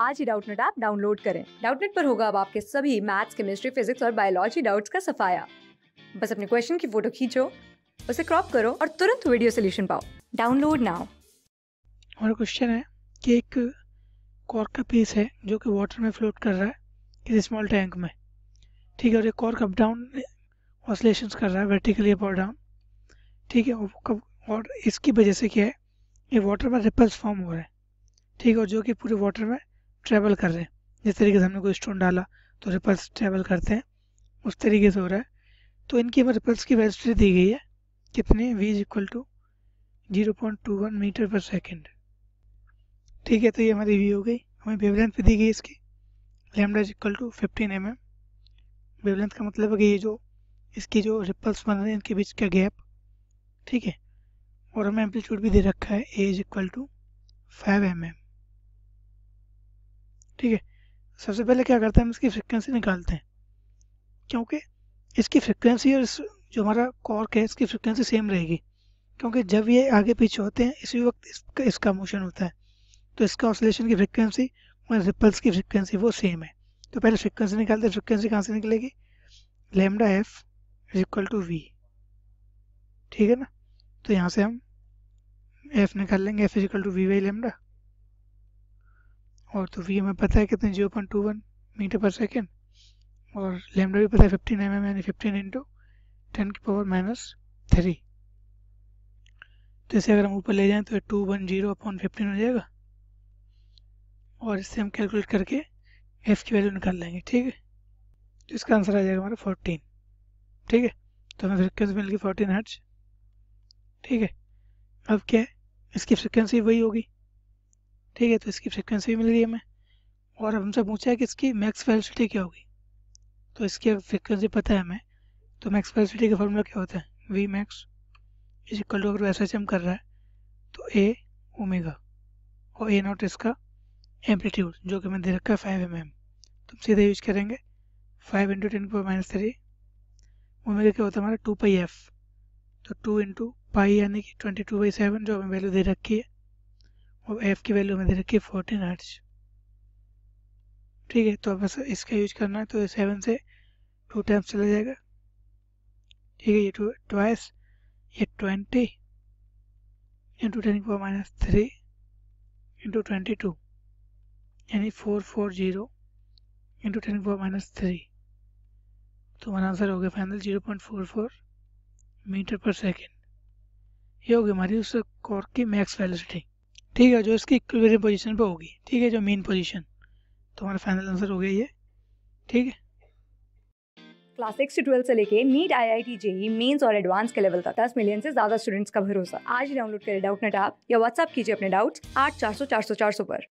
आज ही Doubtnut app download करें डाउटनेट पर होगा अब आपके सभी मैथ्स केमिस्ट्री फिजिक्स और बायोलॉजी डाउट्स का सफाया बस अपने क्वेश्चन की फोटो खींचो उसे क्रॉप करो और तुरंत वीडियो सोल्यूशन पाओ डाउनलोड नाउ हमारा क्वेश्चन है कि एक कॉर्क का पीस है जो कि वाटर में फ्लोट कर रहा है किसी स्मॉल टैंक में ठीक है और ये कॉर्क अप डाउन ऑसलेशन कर रहा है वर्टिकली अप और डाउन ठीक है और इसकी वजह से क्या है ये वाटर में रिपल्स फॉर्म हो रहा है ठीक है और जो कि पूरे वाटर में ट्रैवल कर रहे हैं जिस तरीके से हमने कोई स्टोन डाला तो रिपल्स ट्रैवल करते हैं उस तरीके से हो रहा है तो इनकी हमें रिपल्स की वेलोसिटी दी गई है कितने V is equal to zero point two one metre पर सेकेंड ठीक है तो ये हमारी v हो गई हमें वेवलेंथ भी दी गई इसकी lambda is equal to fifteen m m wavelength का मतलब है कि ये जो इसकी जो रिपल्स बन रहे हैं इनके बीच का गैप ठीक है और हमें एम्पलीट्यूड भी दे रखा है a is equal to five m m ठीक है सबसे पहले क्या करते हैं हम इसकी फ्रिक्वेंसी निकालते हैं क्योंकि इसकी फ्रिक्वेंसी और इस जो हमारा कॉर्क है इसकी फ्रिक्वेंसी सेम रहेगी क्योंकि जब ये आगे पीछे होते हैं इसी वक्त इसका इसका मोशन होता है तो इसका ऑसलेशन की फ्रिक्वेंसी और रिपल्स की फ्रिक्वेंसी वो सेम है तो पहले फ्रिक्वेंसी निकालते हैं फ्रिक्वेंसी कहाँ से निकलेगी lambda f is equal to v ठीक है ना तो यहाँ से हम एफ निकाल लेंगे f is equal to v by lambda और तो वी हमें पता है कितने zero point two one metre पर सेकेंड और लेमडा भी पता है फिफ्टीन एम एम यानी फिफ्टीन इंटू टेन की पावर माइनस थ्री तो इसे अगर हम ऊपर ले जाएं तो two one zero upon fifteen हो जाएगा और इससे हम कैलकुलेट करके एफ की वैल्यू निकाल लेंगे ठीक है तो इसका आंसर आ जाएगा हमारा फोर्टीन ठीक है तो हमें फ्रिक्वेंसी मिलेगी फोर्टीन हर्ट्ज ठीक है अब क्या है इसकी फ्रिक्वेंसी वही होगी ठीक है तो इसकी फ्रिक्वेंसी भी मिल गई हमें और हमसे पूछा है कि इसकी मैक्स वेलोसिटी क्या होगी तो इसकी फ्रिक्वेंसी पता है हमें तो मैक्स वेलोसिटी का फॉर्मूला क्या होता है v max is equal to अगर एस एच एम कर रहा है तो ए ओमेगा और ए नॉट इसका एम्पलीट्यूड जो कि मैंने दे रखा है फाइव एम एम तो हम सीधे यूज करेंगे फाइव इंटू टेन पर माइनस थ्री ओमेगा क्या होता है हमारा टू पाई एफ तो टू इंटू पाई यानी कि ट्वेंटी टू बाई सेवन जो हमें वैल्यू दे रखी है और एफ की वैल्यू मैंने रखी फोर्टीन हर्ट्स ठीक है तो बस इसका यूज करना है तो सेवन से टू टाइम्स चला जाएगा ठीक है ये टू ट्वाइस ये twenty into ten power minus three into twenty two यानी four four zero into ten power minus three तो हमारा आंसर हो गया final zero point four four metre पर सेकेंड ये हो गया हमारी उस कॉर्क की मैक्स वेलोसिटी ठीक है जो इसकी इक्विलिब्रियम पोजीशन पे होगी ठीक है जो मेन पोजीशन तो हमारा फाइनल आंसर हो गया ये ठीक है क्लास सिक्स से ट्वेल्थ से लेके NEET I I T JEE mains और एडवांस के लेवल तक दस मिलियन से ज्यादा स्टूडेंट्स का भरोसा आज डाउनलोड करें डाउट नेट ऐप या व्हाट्सअप कीजिए अपने डाउट्स आठ चार सौ चार सौ चार सौ पर